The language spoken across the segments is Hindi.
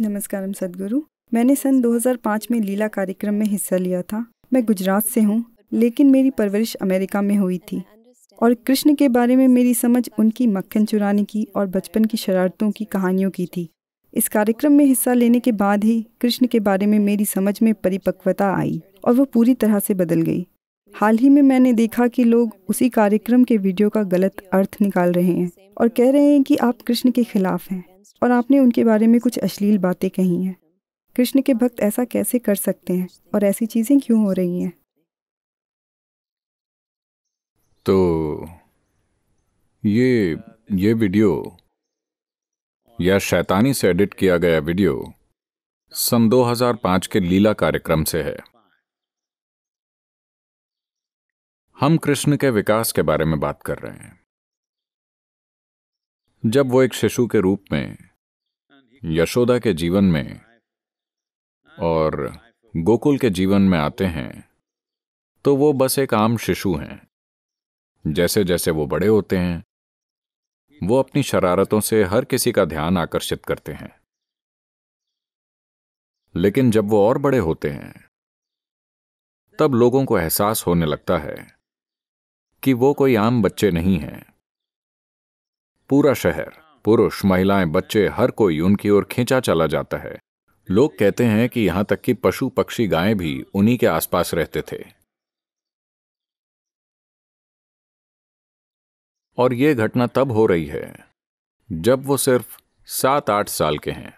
नमस्कार सदगुरु मैंने सन 2005 में लीला कार्यक्रम में हिस्सा लिया था मैं गुजरात से हूँ लेकिन मेरी परवरिश अमेरिका में हुई थी और कृष्ण के बारे में मेरी समझ उनकी मक्खन चुराने की और बचपन की शरारतों की कहानियों की थी इस कार्यक्रम में हिस्सा लेने के बाद ही कृष्ण के बारे में मेरी समझ में परिपक्वता आई और वो पूरी तरह से बदल गई हाल ही में मैंने देखा कि लोग उसी कार्यक्रम के वीडियो का गलत अर्थ निकाल रहे हैं और कह रहे हैं कि आप कृष्ण के खिलाफ हैं और आपने उनके बारे में कुछ अश्लील बातें कही हैं कृष्ण के भक्त ऐसा कैसे कर सकते हैं और ऐसी चीज़ें क्यों हो रही हैं तो ये ये वीडियो या शैतानी से एडिट किया गया वीडियो सन 2005 के लीला कार्यक्रम से है हम कृष्ण के विकास के बारे में बात कर रहे हैं जब वो एक शिशु के रूप में यशोदा के जीवन में और गोकुल के जीवन में आते हैं तो वो बस एक आम शिशु हैं जैसे जैसे वो बड़े होते हैं वो अपनी शरारतों से हर किसी का ध्यान आकर्षित करते हैं लेकिन जब वो और बड़े होते हैं तब लोगों को एहसास होने लगता है कि वो कोई आम बच्चे नहीं हैं पूरा शहर पुरुष महिलाएं बच्चे हर कोई उनकी ओर खींचा चला जाता है लोग कहते हैं कि यहां तक कि पशु पक्षी गायें भी उन्हीं के आसपास रहते थे और ये घटना तब हो रही है जब वो सिर्फ सात आठ साल के हैं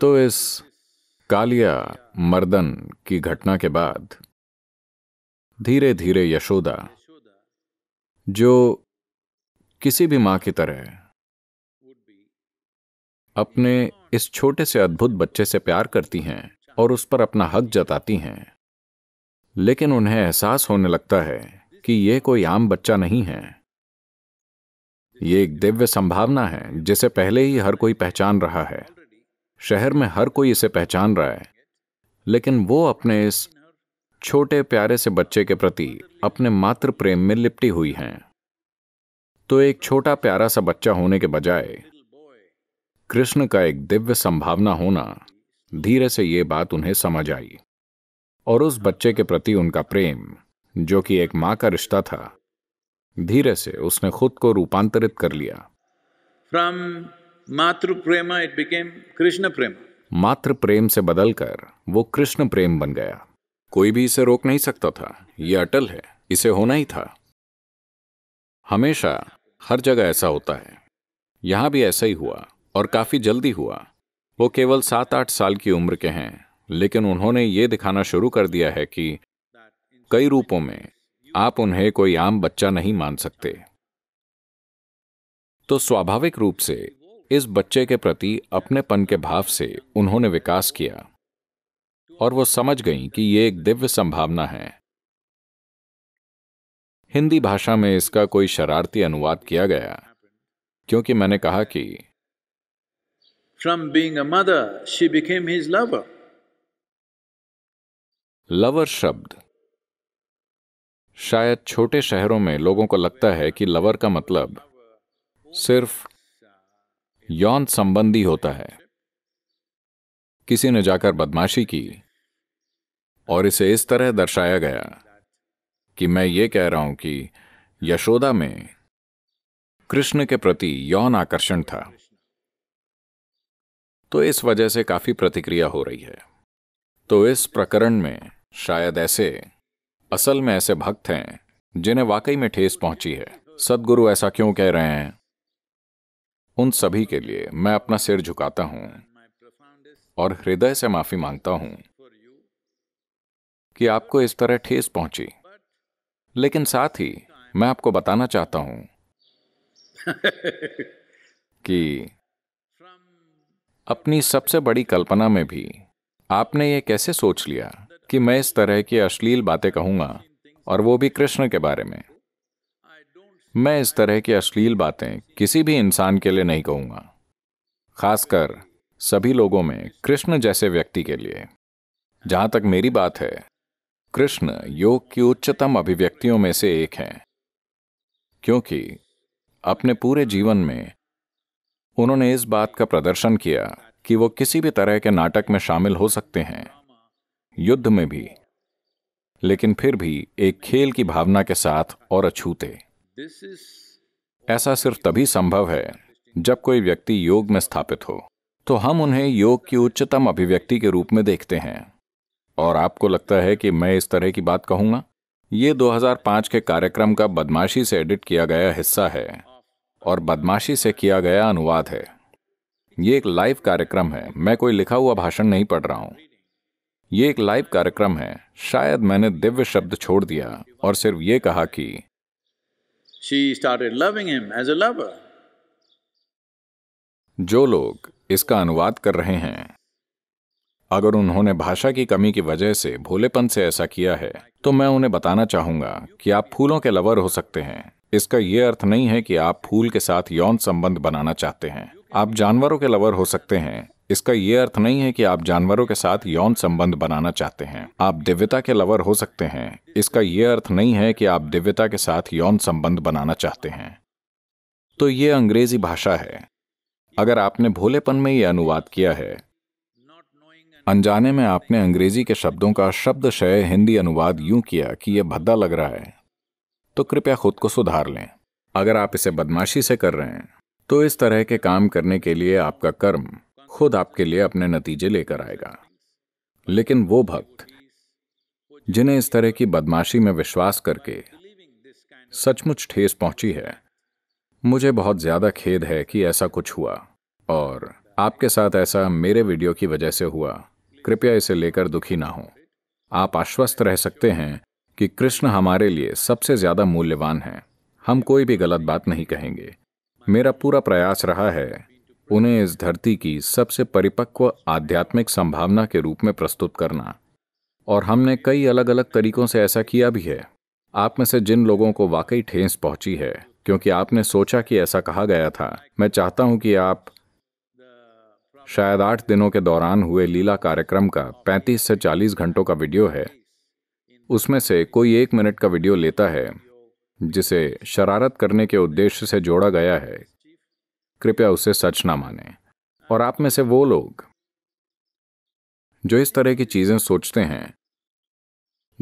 तो इस कालिया मर्दन की घटना के बाद धीरे धीरे यशोदा जो किसी भी माँ की तरह अपने इस छोटे से अद्भुत बच्चे से प्यार करती हैं और उस पर अपना हक जताती हैं लेकिन उन्हें एहसास होने लगता है कि यह कोई आम बच्चा नहीं है ये एक दिव्य संभावना है जिसे पहले ही हर कोई पहचान रहा है शहर में हर कोई इसे पहचान रहा है लेकिन वो अपने इस छोटे प्यारे से बच्चे के प्रति अपने मात्र प्रेम में लिपटी हुई हैं तो एक छोटा प्यारा सा बच्चा होने के बजाय कृष्ण का एक दिव्य संभावना होना धीरे से ये बात उन्हें समझ आई और उस बच्चे के प्रति उनका प्रेम जो कि एक मां का रिश्ता था धीरे से उसने खुद को रूपांतरित कर लिया फ्रॉम मातृ प्रेम इट बिकेम कृष्ण प्रेम मातृ प्रेम से बदलकर वो कृष्ण प्रेम बन गया कोई भी इसे रोक नहीं सकता था ये अटल है इसे होना ही था हमेशा हर जगह ऐसा होता है यहां भी ऐसा ही हुआ और काफी जल्दी हुआ वो केवल सात आठ साल की उम्र के हैं लेकिन उन्होंने ये दिखाना शुरू कर दिया है कि कई रूपों में आप उन्हें कोई आम बच्चा नहीं मान सकते तो स्वाभाविक रूप से इस बच्चे के प्रति अपनेपन के भाव से उन्होंने विकास किया और वो समझ गई कि ये एक दिव्य संभावना है हिंदी भाषा में इसका कोई शरारती अनुवाद किया गया क्योंकि मैंने कहा कि from being mother she became his lover lover शब्द शायद छोटे शहरों में लोगों को लगता है कि लवर का मतलब सिर्फ यौन संबंधी होता है किसी ने जाकर बदमाशी की और इसे इस तरह दर्शाया गया कि मैं ये कह रहा हूं कि यशोदा में कृष्ण के प्रति यौन आकर्षण था तो इस वजह से काफी प्रतिक्रिया हो रही है तो इस प्रकरण में शायद ऐसे असल में ऐसे भक्त हैं जिन्हें वाकई में ठेस पहुंची है सदगुरु ऐसा क्यों कह रहे हैं उन सभी के लिए मैं अपना सिर झुकाता हूं और हृदय से माफी मांगता हूं कि आपको इस तरह ठेस पहुंची लेकिन साथ ही मैं आपको बताना चाहता हूं कि अपनी सबसे बड़ी कल्पना में भी आपने ये कैसे सोच लिया कि मैं इस तरह की अश्लील बातें कहूंगा और वो भी कृष्ण के बारे में मैं इस तरह की अश्लील बातें किसी भी इंसान के लिए नहीं कहूंगा खासकर सभी लोगों में कृष्ण जैसे व्यक्ति के लिए जहां तक मेरी बात है कृष्ण योग की उच्चतम अभिव्यक्तियों में से एक है क्योंकि अपने पूरे जीवन में उन्होंने इस बात का प्रदर्शन किया कि वो किसी भी तरह के नाटक में शामिल हो सकते हैं युद्ध में भी लेकिन फिर भी एक खेल की भावना के साथ और अछूते ऐसा सिर्फ तभी संभव है जब कोई व्यक्ति योग में स्थापित हो तो हम उन्हें योग की उच्चतम अभिव्यक्ति के रूप में देखते हैं और आपको लगता है कि मैं इस तरह की बात कहूंगा ये 2005 के कार्यक्रम का बदमाशी से एडिट किया गया हिस्सा है और बदमाशी से किया गया अनुवाद है ये एक लाइव कार्यक्रम है मैं कोई लिखा हुआ भाषण नहीं पढ़ रहा हूं ये एक लाइव कार्यक्रम है शायद मैंने दिव्य शब्द छोड़ दिया और सिर्फ ये कहा कि जो लोग इसका अनुवाद कर रहे हैं अगर उन्होंने भाषा की कमी की वजह से भोलेपन से ऐसा किया है तो मैं उन्हें बताना चाहूंगा कि आप फूलों के लवर हो सकते हैं इसका ये अर्थ नहीं है कि आप फूल के साथ यौन संबंध बनाना चाहते हैं आप जानवरों के लवर हो सकते हैं इसका ये अर्थ नहीं है कि आप जानवरों के साथ यौन संबंध बनाना चाहते हैं आप दिव्यता के लवर हो सकते हैं इसका ये अर्थ नहीं है कि आप दिव्यता के साथ यौन संबंध बनाना चाहते हैं तो ये अंग्रेजी भाषा है अगर आपने भोलेपन में यह अनुवाद किया है अनजाने में आपने अंग्रेजी के शब्दों का शब्दशय हिंदी अनुवाद यूं किया कि यह भद्दा लग रहा है तो कृपया खुद को सुधार लें अगर आप इसे बदमाशी से कर रहे हैं तो इस तरह के काम करने के लिए आपका कर्म खुद आपके लिए अपने नतीजे लेकर आएगा लेकिन वो भक्त जिन्हें इस तरह की बदमाशी में विश्वास करके सचमुच ठेस पहुंची है मुझे बहुत ज्यादा खेद है कि ऐसा कुछ हुआ और आपके साथ ऐसा मेरे वीडियो की वजह से हुआ कृपया इसे लेकर दुखी ना हो आप आश्वस्त रह सकते हैं कि कृष्ण हमारे लिए सबसे ज्यादा मूल्यवान हैं हम कोई भी गलत बात नहीं कहेंगे मेरा पूरा प्रयास रहा है उन्हें इस धरती की सबसे परिपक्व आध्यात्मिक संभावना के रूप में प्रस्तुत करना और हमने कई अलग अलग तरीकों से ऐसा किया भी है आप में से जिन लोगों को वाकई ठेस पहुंची है क्योंकि आपने सोचा कि ऐसा कहा गया था मैं चाहता हूं कि आप शायद आठ दिनों के दौरान हुए लीला कार्यक्रम का 35 से 40 घंटों का वीडियो है उसमें से कोई एक मिनट का वीडियो लेता है जिसे शरारत करने के उद्देश्य से जोड़ा गया है कृपया उसे सच ना माने और आप में से वो लोग जो इस तरह की चीजें सोचते हैं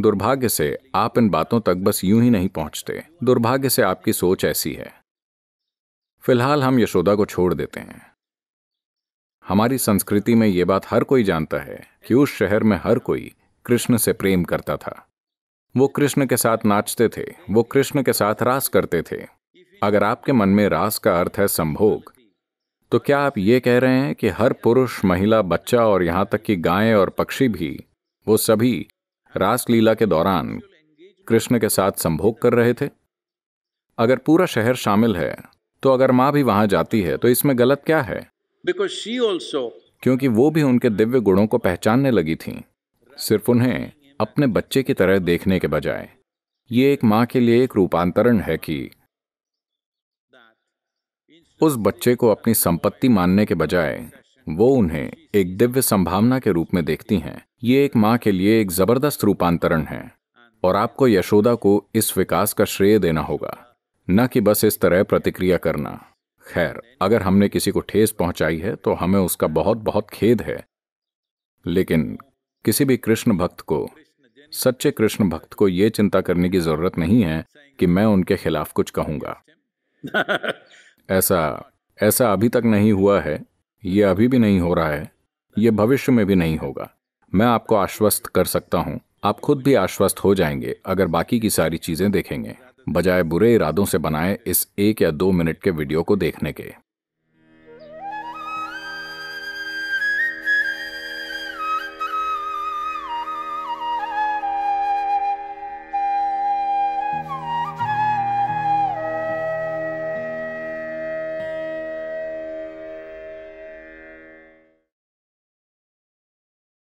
दुर्भाग्य से आप इन बातों तक बस यूं ही नहीं पहुंचते दुर्भाग्य से आपकी सोच ऐसी है फिलहाल हम यशोदा को छोड़ देते हैं हमारी संस्कृति में ये बात हर कोई जानता है कि उस शहर में हर कोई कृष्ण से प्रेम करता था वो कृष्ण के साथ नाचते थे वो कृष्ण के साथ रास करते थे अगर आपके मन में रास का अर्थ है संभोग तो क्या आप ये कह रहे हैं कि हर पुरुष महिला बच्चा और यहाँ तक कि गायें और पक्षी भी वो सभी रासलीला के दौरान कृष्ण के साथ संभोग कर रहे थे अगर पूरा शहर शामिल है तो अगर माँ भी वहां जाती है तो इसमें गलत क्या है क्योंकि वो भी उनके दिव्य गुणों को पहचानने लगी थी सिर्फ उन्हें अपने बच्चे की तरह देखने के बजाय ये एक माँ के लिए एक रूपांतरण है कि उस बच्चे को अपनी संपत्ति मानने के बजाय वो उन्हें एक दिव्य संभावना के रूप में देखती हैं ये एक माँ के लिए एक जबरदस्त रूपांतरण है और आपको यशोदा को इस विकास का श्रेय देना होगा न कि बस इस तरह प्रतिक्रिया करना खैर अगर हमने किसी को ठेस पहुंचाई है तो हमें उसका बहुत बहुत खेद है लेकिन किसी भी कृष्ण भक्त को सच्चे कृष्ण भक्त को यह चिंता करने की जरूरत नहीं है कि मैं उनके खिलाफ कुछ कहूंगा ऐसा ऐसा अभी तक नहीं हुआ है ये अभी भी नहीं हो रहा है ये भविष्य में भी नहीं होगा मैं आपको आश्वस्त कर सकता हूं आप खुद भी आश्वस्त हो जाएंगे अगर बाकी की सारी चीजें देखेंगे बजाय बुरे इरादों से बनाए इस एक या दो मिनट के वीडियो को देखने के